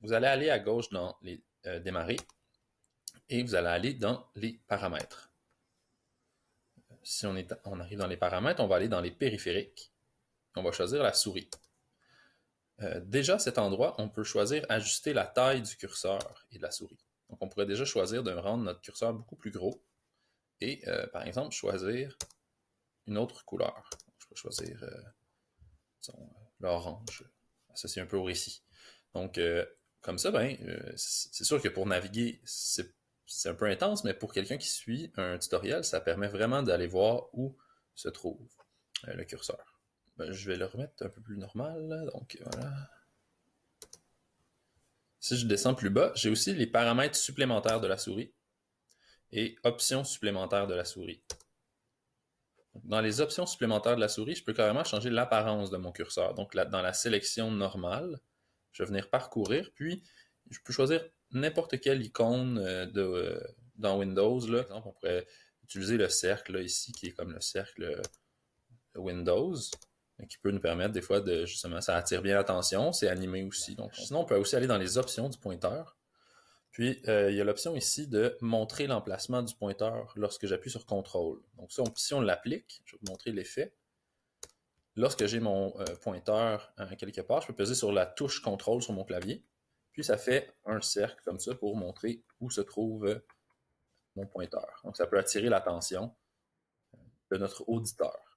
vous allez aller à gauche dans les euh, démarrer et vous allez aller dans les paramètres. Si on, arrive dans les paramètres, on va aller dans les périphériques. On va choisir la souris. Euh, déjà, cet endroit, on peut choisir ajuster la taille du curseur et de la souris. Donc, on pourrait déjà choisir de rendre notre curseur beaucoup plus gros et, euh, par exemple, choisir une autre couleur. Je peux choisir l'orange, associé un peu au récit. Donc, comme ça, ben, euh, c'est sûr que pour naviguer, c'est un peu intense, mais pour quelqu'un qui suit un tutoriel, ça permet vraiment d'aller voir où se trouve euh, le curseur. Ben, je vais le remettre un peu plus normal, Si je descends plus bas, j'ai aussi les paramètres supplémentaires de la souris et options supplémentaires de la souris. Dans les options supplémentaires de la souris, je peux carrément changer l'apparence de mon curseur. Donc, là, dans la sélection normale, je vais venir parcourir, puis je peux choisir n'importe quelle icône euh, de, euh, dans Windows. Là. Par exemple, on pourrait utiliser le cercle ici, qui est comme le cercle euh, Windows, qui peut nous permettre des fois de justement, ça attire bien l'attention, c'est animé aussi. Donc, sinon, on peut aussi aller dans les options du pointeur. Puis, il y a l'option ici de montrer l'emplacement du pointeur lorsque j'appuie sur contrôle. Donc ça, si on l'applique, je vais vous montrer l'effet lorsque j'ai mon euh, pointeur euh, quelque part, je peux peser sur la touche contrôle sur mon clavier. Puis ça fait un cercle comme ça pour montrer où se trouve euh, mon pointeur. Donc ça peut attirer l'attention de notre auditeur.